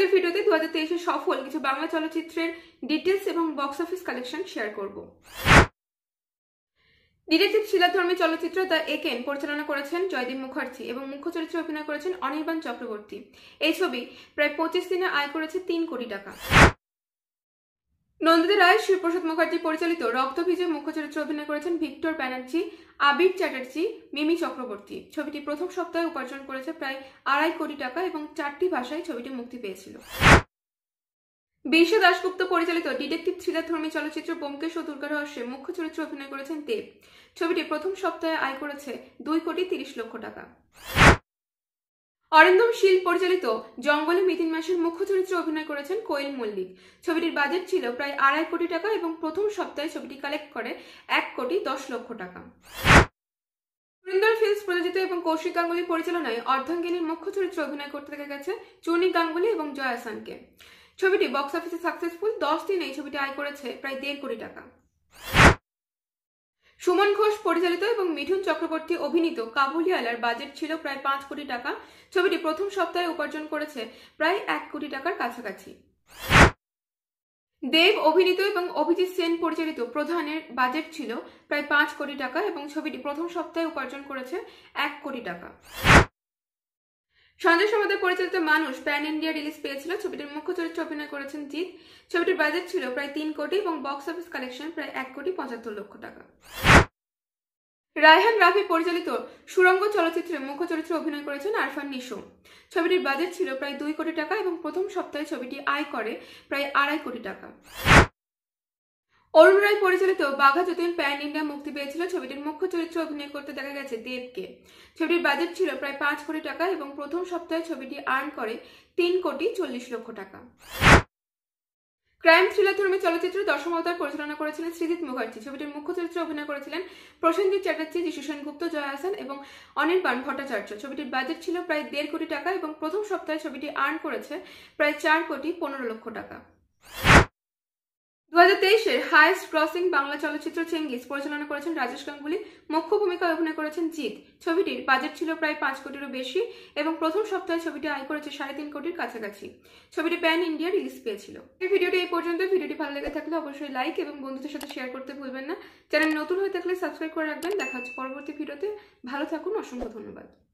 আজকের ভিডিওতে দু হাজার সফল কিছু বাংলা চলচ্চিত্রের ডিটেলস এবং বক্স অফিস কালেকশন শেয়ার করব ডিটেকটিভ শিলাধর্মী চলচ্চিত্র দ্য একেন পরিচালনা করেছেন জয়দীপ মুখার্জি এবং মুখ্য চরিত্রে অভিনয় করেছেন অনির্বাণ চক্রবর্তী এই ছবি প্রায় পঁচিশ দিনে আয় করেছে তিন কোটি টাকা নন্দিতা রায় শিবপ্রসাদ মুখার্জি পরিচালিত রক্তভিজে মুখ্য চরিত্রে অভিনয় করেছেন ভিক্টর ব্যানার্জি আবির চ্যাটার্জি মিমি চক্রবর্তী ছবিটি প্রথম সপ্তাহে উপার্জন করেছে প্রায় আড়াই কোটি টাকা এবং চারটি ভাষায় ছবিটি মুক্তি পেয়েছিল বিশ্ব দাশগুপ্ত পরিচালিত ডিটেকটিভ থ্রিলার ধর্মী চলচ্চিত্র বোমকেশ ও দুর্গা রহস্যে মুখ্য চরিত্রে অভিনয় করেছেন দেব ছবিটি প্রথম সপ্তাহে আয় করেছে দুই কোটি তিরিশ লক্ষ টাকা অরিন্দম শীল পরিচালিত জঙ্গলে মিথিন মাসের মুখ্য চরিত্রে অভিনয় করেছেন কোয়েল মল্লিক ছবিটির বাজেট ছিল প্রায় আড়াই কোটি টাকা এবং প্রথম সপ্তাহে ছবিটি কালেক্ট করে এক কোটি দশ লক্ষ টাকা সুরেন্দ্র ফিল্মস প্রযোজিত এবং কৌশিক গাঙ্গুলি পরিচালনায় অর্ধাঙ্গিনীর মুখ্য চরিত্রে অভিনয় করতে দেখা গেছে চুনি গাঙ্গুলি এবং জয়াসানকে ছবিটি বক্স অফিসে সাকসেসফুল দশ দিনে এই ছবিটি আয় করেছে প্রায় দেড় কোটি টাকা সুমন ঘোষ পরিচালিত এবং মিঠুন চক্রবর্তী অভিনীত কাবুলিওয়ালার বাজেট ছিল প্রায় পাঁচ কোটি টাকা ছবিটি প্রথম সপ্তাহে উপার্জন করেছে প্রায় এক কোটি টাকার কাছাকাছি দেব অভিনীত এবং অভিজিৎ সেন পরিচালিত প্রধানের বাজেট ছিল প্রায় পাঁচ কোটি টাকা এবং ছবিটি প্রথম সপ্তাহে উপার্জন করেছে এক কোটি টাকা সঞ্জয় সমাদের পরিচালিত মানুষ প্যান ইন্ডিয়া রিলিজ পেয়েছিল ছবিটির মুখ্য চরিত্রে অভিনয় করেছেন জিৎ ছবিটির বাজেট ছিল প্রায় তিন কোটি এবং বক্স অফিস কালেকশন প্রায় এক কোটি পঁচাত্তর লক্ষ টাকা রায়হান রাফি পরিচালিত সুরঙ্গ চলচ্চিত্রে মুখ্য চরিত্রে অভিনয় করেছেন আরফান নিশু ছবিটির বাজেট ছিল প্রায় দুই কোটি টাকা এবং প্রথম সপ্তাহে ছবিটি আয় করে প্রায় আড়াই কোটি টাকা অরুণ রায় পরিচালিত বাঘা যতীন প্যান ইন্ডিয়া মুক্তি পেয়েছিল ছবিটির মুখ্য চরিত্রে অভিনয় করতে দেখা গেছে দেবকে ছবিটির বাজেট ছিল প্রায় পাঁচ কোটি টাকা এবং প্রথম সপ্তাহে ছবিটি আর্ন করে তিন কোটি চল্লিশ লক্ষ টাকা ক্রাইম থ্রিলার ধর্মী চলচ্চিত্র দশম অবতার পরিচালনা করেছিলেন শ্রীজিৎ মুখার্জি ছবিটির মুখ্য চরিত্রে অভিনয় করেছিলেন প্রসেনজিৎ চ্যাটার্জি যিশু গুপ্ত জয় হাসান এবং অনির্বাণ ভট্টাচার্য ছবিটির বাজেট ছিল প্রায় দেড় কোটি টাকা এবং প্রথম সপ্তাহে ছবিটি আর্ন করেছে প্রায় চার কোটি পনেরো লক্ষ টাকা হাজার তেইশের হাইস্ট ক্রসিং বাংলা চলচ্চিত্র চেঙ্গিস পরিচালনা করেছেন রাজেশ গাঙ্গুলি মুখ্য ভূমিকায় অভিনয় করেছেন জিৎ ছবিটির বাজেট ছিল প্রায় পাঁচ কোটিরও বেশি এবং প্রথম সপ্তাহে ছবিটি আয় করেছে সাড়ে তিন কোটির কাছাকাছি ছবিটি প্যান ইন্ডিয়া রিলিজ পেয়েছিল এই ভিডিওটি এই পর্যন্ত ভিডিওটি ভালো লেগে থাকলে অবশ্যই লাইক এবং বন্ধুদের সাথে শেয়ার করতে ভুলবেন না চ্যানেল নতুন হয়ে থাকলে সাবস্ক্রাইব করে রাখবেন দেখা হচ্ছে পরবর্তী ভিডিওতে ভালো থাকুন অসংখ্য ধন্যবাদ